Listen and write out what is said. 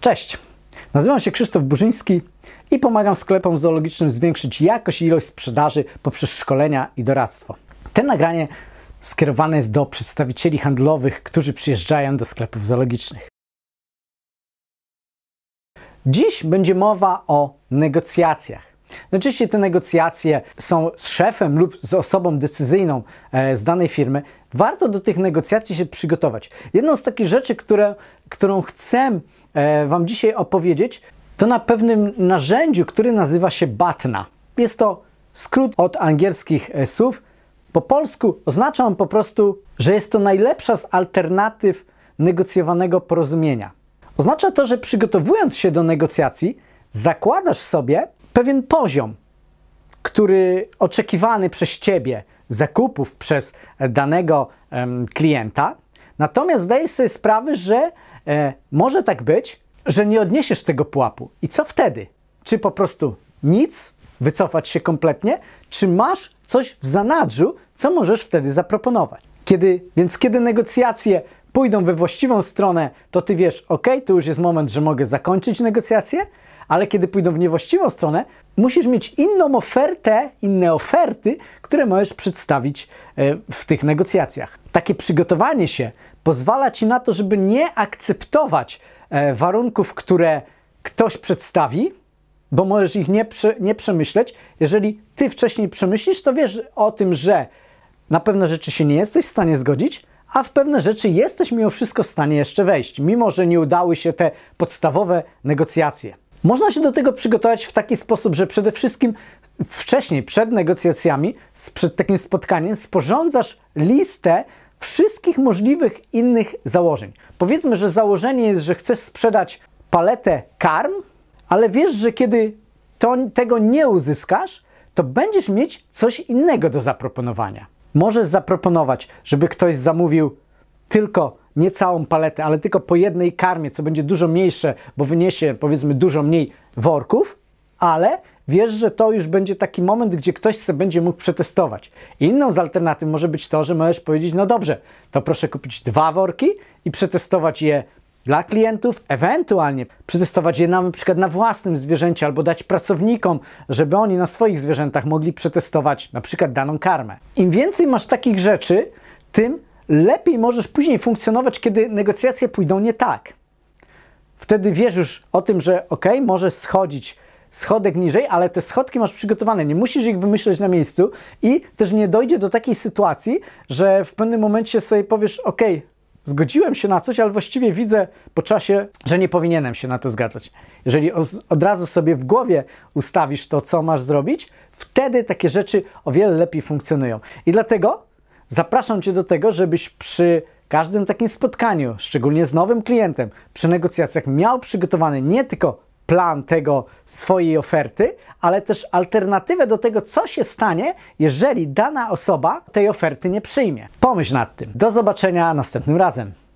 Cześć! Nazywam się Krzysztof Burzyński i pomagam sklepom zoologicznym zwiększyć jakość i ilość sprzedaży poprzez szkolenia i doradztwo. Te nagranie skierowane jest do przedstawicieli handlowych, którzy przyjeżdżają do sklepów zoologicznych. Dziś będzie mowa o negocjacjach. No oczywiście te negocjacje są z szefem lub z osobą decyzyjną e, z danej firmy. Warto do tych negocjacji się przygotować. Jedną z takich rzeczy, które, którą chcę e, Wam dzisiaj opowiedzieć, to na pewnym narzędziu, który nazywa się batna. Jest to skrót od angielskich e, słów. Po polsku oznacza on po prostu, że jest to najlepsza z alternatyw negocjowanego porozumienia. Oznacza to, że przygotowując się do negocjacji, zakładasz sobie, pewien poziom, który oczekiwany przez ciebie zakupów przez e, danego klienta. Natomiast zdajesz sobie sprawę, że e, może tak być, że nie odniesiesz tego pułapu. I co wtedy? Czy po prostu nic, wycofać się kompletnie, czy masz coś w zanadrzu, co możesz wtedy zaproponować? Kiedy, więc kiedy negocjacje pójdą we właściwą stronę, to ty wiesz, ok, to już jest moment, że mogę zakończyć negocjacje, ale kiedy pójdą w niewłaściwą stronę, musisz mieć inną ofertę, inne oferty, które możesz przedstawić e, w tych negocjacjach. Takie przygotowanie się pozwala ci na to, żeby nie akceptować e, warunków, które ktoś przedstawi, bo możesz ich nie, nie przemyśleć. Jeżeli ty wcześniej przemyślisz, to wiesz o tym, że na pewne rzeczy się nie jesteś w stanie zgodzić, a w pewne rzeczy jesteś mimo wszystko w stanie jeszcze wejść, mimo że nie udały się te podstawowe negocjacje. Można się do tego przygotować w taki sposób, że przede wszystkim wcześniej, przed negocjacjami, przed takim spotkaniem, sporządzasz listę wszystkich możliwych innych założeń. Powiedzmy, że założenie jest, że chcesz sprzedać paletę karm, ale wiesz, że kiedy to, tego nie uzyskasz, to będziesz mieć coś innego do zaproponowania. Możesz zaproponować, żeby ktoś zamówił tylko nie całą paletę, ale tylko po jednej karmie, co będzie dużo mniejsze, bo wyniesie powiedzmy dużo mniej worków, ale wiesz, że to już będzie taki moment, gdzie ktoś sobie będzie mógł przetestować. Inną z alternatyw może być to, że możesz powiedzieć, no dobrze, to proszę kupić dwa worki i przetestować je dla klientów, ewentualnie przetestować je na, na przykład na własnym zwierzęciu albo dać pracownikom, żeby oni na swoich zwierzętach mogli przetestować na przykład daną karmę. Im więcej masz takich rzeczy, tym lepiej możesz później funkcjonować, kiedy negocjacje pójdą nie tak. Wtedy wiesz już o tym, że ok, możesz schodzić schodek niżej, ale te schodki masz przygotowane, nie musisz ich wymyśleć na miejscu i też nie dojdzie do takiej sytuacji, że w pewnym momencie sobie powiesz, ok, zgodziłem się na coś, ale właściwie widzę po czasie, że nie powinienem się na to zgadzać. Jeżeli od razu sobie w głowie ustawisz to, co masz zrobić, wtedy takie rzeczy o wiele lepiej funkcjonują. I dlatego Zapraszam Cię do tego, żebyś przy każdym takim spotkaniu, szczególnie z nowym klientem, przy negocjacjach miał przygotowany nie tylko plan tego swojej oferty, ale też alternatywę do tego, co się stanie, jeżeli dana osoba tej oferty nie przyjmie. Pomyśl nad tym. Do zobaczenia następnym razem.